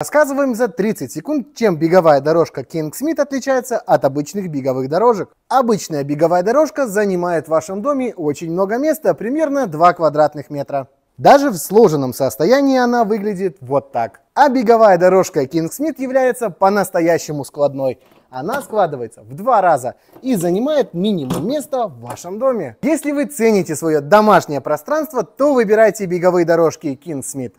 Рассказываем за 30 секунд, чем беговая дорожка King Smith отличается от обычных беговых дорожек. Обычная беговая дорожка занимает в вашем доме очень много места, примерно 2 квадратных метра. Даже в сложенном состоянии она выглядит вот так. А беговая дорожка King Smith является по-настоящему складной. Она складывается в два раза и занимает минимум места в вашем доме. Если вы цените свое домашнее пространство, то выбирайте беговые дорожки King Smith.